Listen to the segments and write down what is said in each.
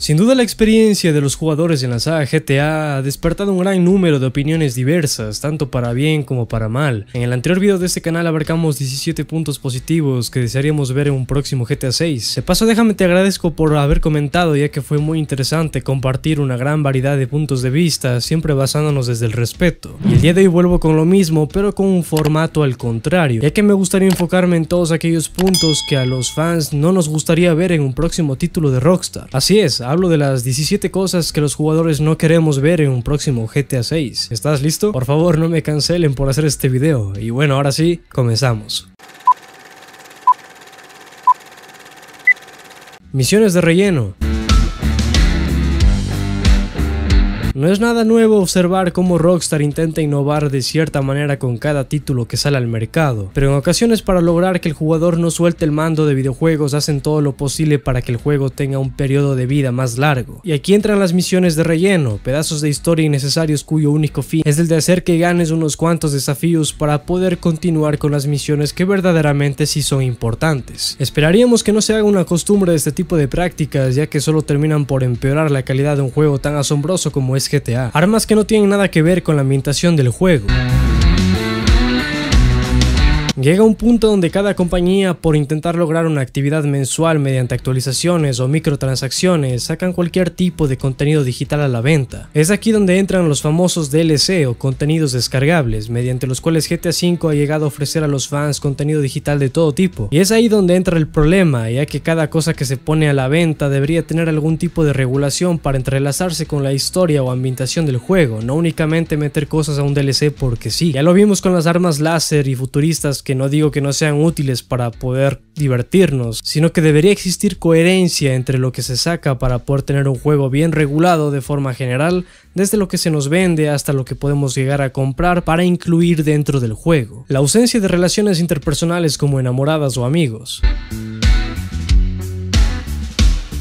Sin duda la experiencia de los jugadores en la saga GTA ha despertado un gran número de opiniones diversas, tanto para bien como para mal. En el anterior video de este canal abarcamos 17 puntos positivos que desearíamos ver en un próximo GTA 6. De paso déjame te agradezco por haber comentado ya que fue muy interesante compartir una gran variedad de puntos de vista, siempre basándonos desde el respeto. Y el día de hoy vuelvo con lo mismo, pero con un formato al contrario, ya que me gustaría enfocarme en todos aquellos puntos que a los fans no nos gustaría ver en un próximo título de Rockstar. Así es, hablo de las 17 cosas que los jugadores no queremos ver en un próximo GTA 6. ¿Estás listo? Por favor no me cancelen por hacer este video. Y bueno, ahora sí, comenzamos. Misiones de relleno. No es nada nuevo observar cómo Rockstar intenta innovar de cierta manera con cada título que sale al mercado, pero en ocasiones para lograr que el jugador no suelte el mando de videojuegos hacen todo lo posible para que el juego tenga un periodo de vida más largo. Y aquí entran las misiones de relleno, pedazos de historia innecesarios cuyo único fin es el de hacer que ganes unos cuantos desafíos para poder continuar con las misiones que verdaderamente sí son importantes. Esperaríamos que no se haga una costumbre de este tipo de prácticas ya que solo terminan por empeorar la calidad de un juego tan asombroso como es GTA, armas que no tienen nada que ver con la ambientación del juego. Llega un punto donde cada compañía, por intentar lograr una actividad mensual mediante actualizaciones o microtransacciones, sacan cualquier tipo de contenido digital a la venta. Es aquí donde entran los famosos DLC o contenidos descargables, mediante los cuales GTA V ha llegado a ofrecer a los fans contenido digital de todo tipo. Y es ahí donde entra el problema, ya que cada cosa que se pone a la venta debería tener algún tipo de regulación para entrelazarse con la historia o ambientación del juego, no únicamente meter cosas a un DLC porque sí. Ya lo vimos con las armas láser y futuristas que no digo que no sean útiles para poder divertirnos, sino que debería existir coherencia entre lo que se saca para poder tener un juego bien regulado de forma general, desde lo que se nos vende hasta lo que podemos llegar a comprar para incluir dentro del juego. La ausencia de relaciones interpersonales como enamoradas o amigos.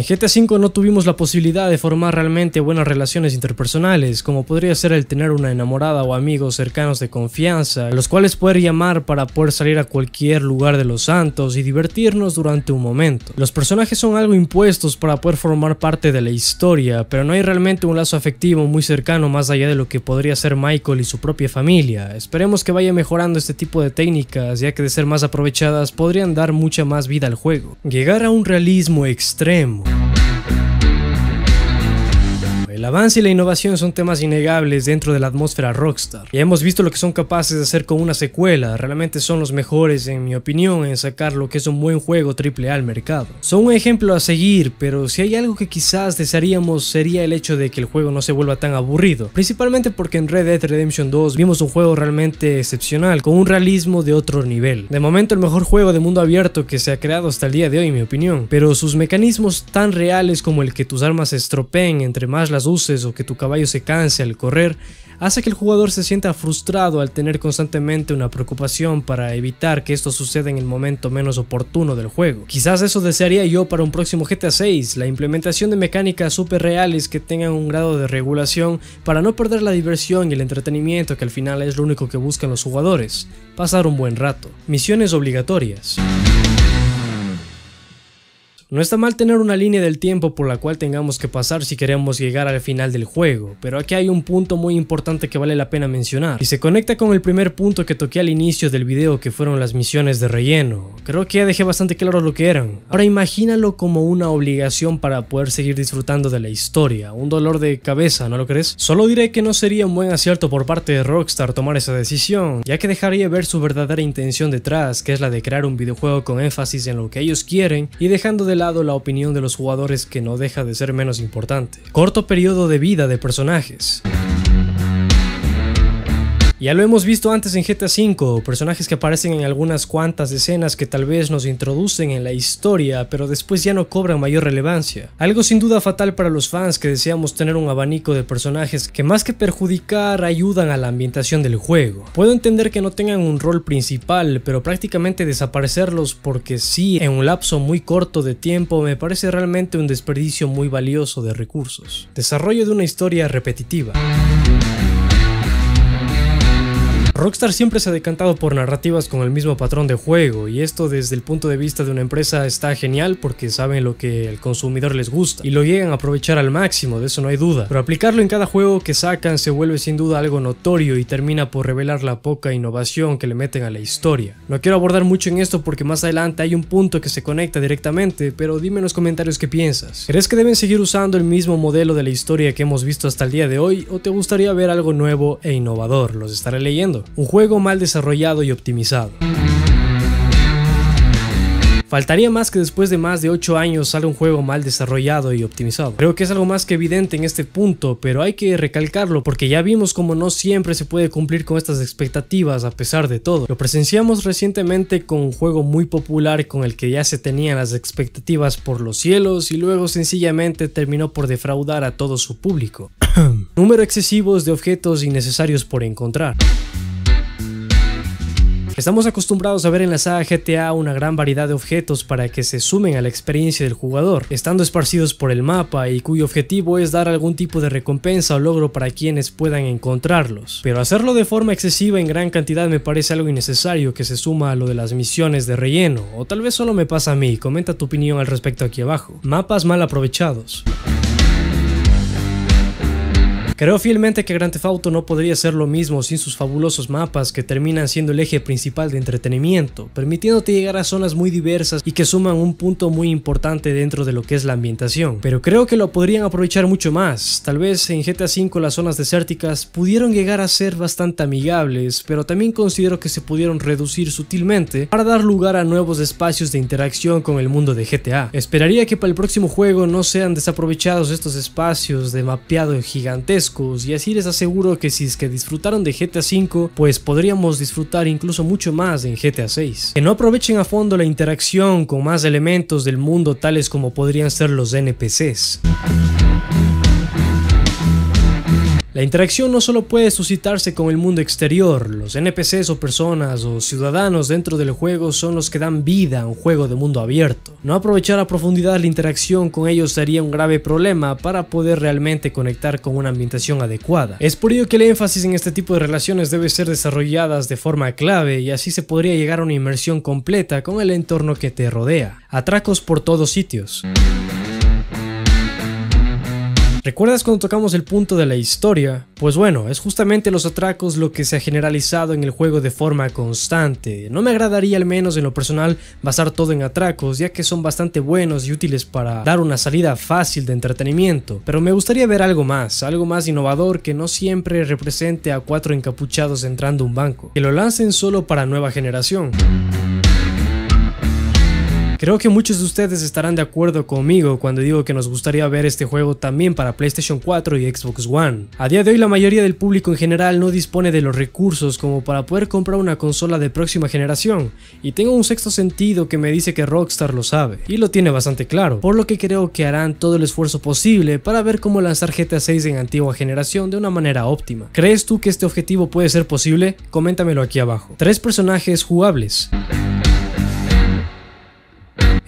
En GTA V no tuvimos la posibilidad de formar realmente buenas relaciones interpersonales, como podría ser el tener una enamorada o amigos cercanos de confianza, los cuales poder llamar para poder salir a cualquier lugar de los santos y divertirnos durante un momento. Los personajes son algo impuestos para poder formar parte de la historia, pero no hay realmente un lazo afectivo muy cercano más allá de lo que podría ser Michael y su propia familia. Esperemos que vaya mejorando este tipo de técnicas, ya que de ser más aprovechadas podrían dar mucha más vida al juego. Llegar a un realismo extremo. El avance y la innovación son temas innegables dentro de la atmósfera rockstar. Ya hemos visto lo que son capaces de hacer con una secuela, realmente son los mejores en mi opinión en sacar lo que es un buen juego A al mercado. Son un ejemplo a seguir, pero si hay algo que quizás desearíamos sería el hecho de que el juego no se vuelva tan aburrido, principalmente porque en Red Dead Redemption 2 vimos un juego realmente excepcional, con un realismo de otro nivel. De momento el mejor juego de mundo abierto que se ha creado hasta el día de hoy en mi opinión, pero sus mecanismos tan reales como el que tus armas se estropeen entre más las luces o que tu caballo se canse al correr, hace que el jugador se sienta frustrado al tener constantemente una preocupación para evitar que esto suceda en el momento menos oportuno del juego. Quizás eso desearía yo para un próximo GTA 6, la implementación de mecánicas super reales que tengan un grado de regulación para no perder la diversión y el entretenimiento que al final es lo único que buscan los jugadores, pasar un buen rato. Misiones obligatorias. No está mal tener una línea del tiempo por la cual tengamos que pasar si queremos llegar al final del juego, pero aquí hay un punto muy importante que vale la pena mencionar, y se conecta con el primer punto que toqué al inicio del video que fueron las misiones de relleno. Creo que ya dejé bastante claro lo que eran. Ahora imagínalo como una obligación para poder seguir disfrutando de la historia, un dolor de cabeza, ¿no lo crees? Solo diré que no sería un buen acierto por parte de Rockstar tomar esa decisión, ya que dejaría ver su verdadera intención detrás, que es la de crear un videojuego con énfasis en lo que ellos quieren y dejando de lado la opinión de los jugadores que no deja de ser menos importante. Corto periodo de vida de personajes. Ya lo hemos visto antes en GTA V, personajes que aparecen en algunas cuantas escenas que tal vez nos introducen en la historia, pero después ya no cobran mayor relevancia. Algo sin duda fatal para los fans que deseamos tener un abanico de personajes que más que perjudicar ayudan a la ambientación del juego. Puedo entender que no tengan un rol principal, pero prácticamente desaparecerlos porque sí, en un lapso muy corto de tiempo me parece realmente un desperdicio muy valioso de recursos. Desarrollo de una historia repetitiva. Rockstar siempre se ha decantado por narrativas con el mismo patrón de juego y esto desde el punto de vista de una empresa está genial porque saben lo que el consumidor les gusta y lo llegan a aprovechar al máximo, de eso no hay duda. Pero aplicarlo en cada juego que sacan se vuelve sin duda algo notorio y termina por revelar la poca innovación que le meten a la historia. No quiero abordar mucho en esto porque más adelante hay un punto que se conecta directamente, pero dime en los comentarios qué piensas. ¿Crees que deben seguir usando el mismo modelo de la historia que hemos visto hasta el día de hoy o te gustaría ver algo nuevo e innovador? Los estaré leyendo un juego mal desarrollado y optimizado. Faltaría más que después de más de 8 años salga un juego mal desarrollado y optimizado. Creo que es algo más que evidente en este punto, pero hay que recalcarlo porque ya vimos como no siempre se puede cumplir con estas expectativas a pesar de todo. Lo presenciamos recientemente con un juego muy popular con el que ya se tenían las expectativas por los cielos y luego sencillamente terminó por defraudar a todo su público. Número excesivos de objetos innecesarios por encontrar. Estamos acostumbrados a ver en la saga GTA una gran variedad de objetos para que se sumen a la experiencia del jugador, estando esparcidos por el mapa y cuyo objetivo es dar algún tipo de recompensa o logro para quienes puedan encontrarlos. Pero hacerlo de forma excesiva en gran cantidad me parece algo innecesario que se suma a lo de las misiones de relleno, o tal vez solo me pasa a mí, comenta tu opinión al respecto aquí abajo. Mapas mal aprovechados. Creo fielmente que Grand Theft Auto no podría ser lo mismo sin sus fabulosos mapas que terminan siendo el eje principal de entretenimiento, permitiéndote llegar a zonas muy diversas y que suman un punto muy importante dentro de lo que es la ambientación. Pero creo que lo podrían aprovechar mucho más, tal vez en GTA V las zonas desérticas pudieron llegar a ser bastante amigables, pero también considero que se pudieron reducir sutilmente para dar lugar a nuevos espacios de interacción con el mundo de GTA. Esperaría que para el próximo juego no sean desaprovechados estos espacios de mapeado gigantesco y así les aseguro que si es que disfrutaron de GTA V, pues podríamos disfrutar incluso mucho más en GTA VI. Que no aprovechen a fondo la interacción con más elementos del mundo tales como podrían ser los NPCs. La interacción no solo puede suscitarse con el mundo exterior, los NPCs o personas o ciudadanos dentro del juego son los que dan vida a un juego de mundo abierto. No aprovechar a profundidad la interacción con ellos sería un grave problema para poder realmente conectar con una ambientación adecuada. Es por ello que el énfasis en este tipo de relaciones debe ser desarrolladas de forma clave y así se podría llegar a una inmersión completa con el entorno que te rodea. Atracos por todos sitios. ¿Recuerdas cuando tocamos el punto de la historia? Pues bueno, es justamente los atracos lo que se ha generalizado en el juego de forma constante. No me agradaría al menos en lo personal basar todo en atracos, ya que son bastante buenos y útiles para dar una salida fácil de entretenimiento, pero me gustaría ver algo más, algo más innovador que no siempre represente a cuatro encapuchados entrando a un banco, que lo lancen solo para nueva generación. Creo que muchos de ustedes estarán de acuerdo conmigo cuando digo que nos gustaría ver este juego también para PlayStation 4 y Xbox One. A día de hoy la mayoría del público en general no dispone de los recursos como para poder comprar una consola de próxima generación, y tengo un sexto sentido que me dice que Rockstar lo sabe, y lo tiene bastante claro, por lo que creo que harán todo el esfuerzo posible para ver cómo lanzar GTA 6 en antigua generación de una manera óptima. ¿Crees tú que este objetivo puede ser posible? Coméntamelo aquí abajo. Tres personajes jugables.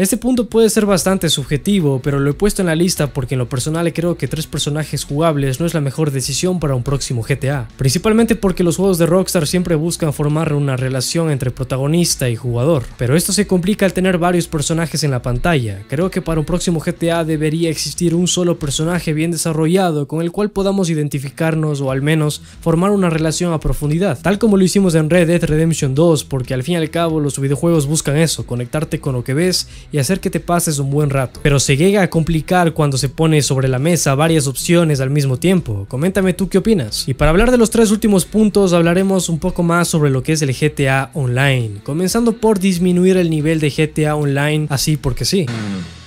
Este punto puede ser bastante subjetivo, pero lo he puesto en la lista porque en lo personal creo que tres personajes jugables no es la mejor decisión para un próximo GTA, principalmente porque los juegos de Rockstar siempre buscan formar una relación entre protagonista y jugador, pero esto se complica al tener varios personajes en la pantalla. Creo que para un próximo GTA debería existir un solo personaje bien desarrollado con el cual podamos identificarnos o al menos formar una relación a profundidad, tal como lo hicimos en Red Dead Redemption 2, porque al fin y al cabo los videojuegos buscan eso, conectarte con lo que ves y hacer que te pases un buen rato. Pero se llega a complicar cuando se pone sobre la mesa varias opciones al mismo tiempo. Coméntame tú qué opinas. Y para hablar de los tres últimos puntos hablaremos un poco más sobre lo que es el GTA Online, comenzando por disminuir el nivel de GTA Online así porque sí. Mm.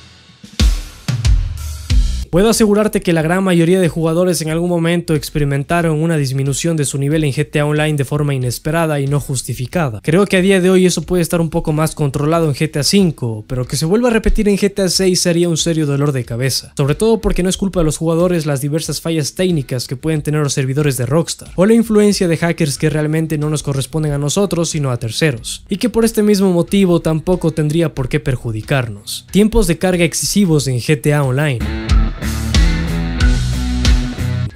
Puedo asegurarte que la gran mayoría de jugadores en algún momento experimentaron una disminución de su nivel en GTA Online de forma inesperada y no justificada. Creo que a día de hoy eso puede estar un poco más controlado en GTA V, pero que se vuelva a repetir en GTA VI sería un serio dolor de cabeza, sobre todo porque no es culpa de los jugadores las diversas fallas técnicas que pueden tener los servidores de Rockstar, o la influencia de hackers que realmente no nos corresponden a nosotros sino a terceros, y que por este mismo motivo tampoco tendría por qué perjudicarnos. Tiempos de carga excesivos en GTA Online.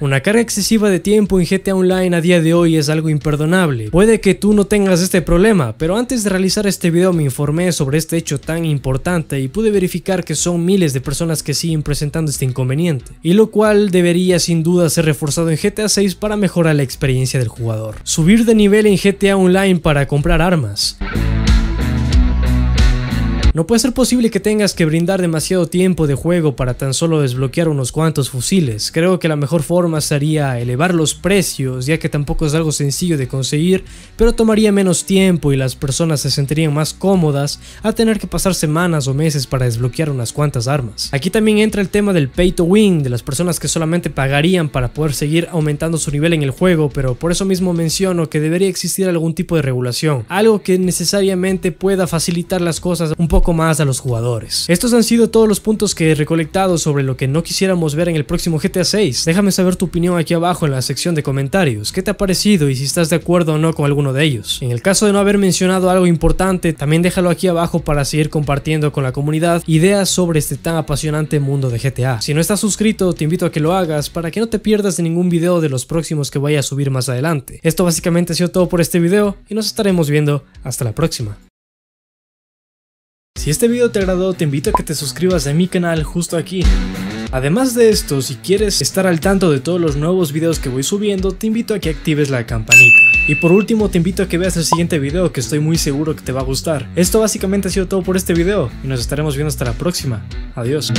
Una carga excesiva de tiempo en GTA Online a día de hoy es algo imperdonable. Puede que tú no tengas este problema, pero antes de realizar este video me informé sobre este hecho tan importante y pude verificar que son miles de personas que siguen presentando este inconveniente, y lo cual debería sin duda ser reforzado en GTA 6 para mejorar la experiencia del jugador. Subir de nivel en GTA Online para comprar armas. No puede ser posible que tengas que brindar demasiado tiempo de juego para tan solo desbloquear unos cuantos fusiles. Creo que la mejor forma sería elevar los precios, ya que tampoco es algo sencillo de conseguir, pero tomaría menos tiempo y las personas se sentirían más cómodas a tener que pasar semanas o meses para desbloquear unas cuantas armas. Aquí también entra el tema del pay to win, de las personas que solamente pagarían para poder seguir aumentando su nivel en el juego, pero por eso mismo menciono que debería existir algún tipo de regulación, algo que necesariamente pueda facilitar las cosas un poco poco más a los jugadores. Estos han sido todos los puntos que he recolectado sobre lo que no quisiéramos ver en el próximo GTA 6. Déjame saber tu opinión aquí abajo en la sección de comentarios, qué te ha parecido y si estás de acuerdo o no con alguno de ellos. En el caso de no haber mencionado algo importante, también déjalo aquí abajo para seguir compartiendo con la comunidad ideas sobre este tan apasionante mundo de GTA. Si no estás suscrito, te invito a que lo hagas para que no te pierdas de ningún video de los próximos que vaya a subir más adelante. Esto básicamente ha sido todo por este video y nos estaremos viendo hasta la próxima. Si este video te agradó, te invito a que te suscribas a mi canal justo aquí. Además de esto, si quieres estar al tanto de todos los nuevos videos que voy subiendo, te invito a que actives la campanita. Y por último, te invito a que veas el siguiente video que estoy muy seguro que te va a gustar. Esto básicamente ha sido todo por este video y nos estaremos viendo hasta la próxima. Adiós.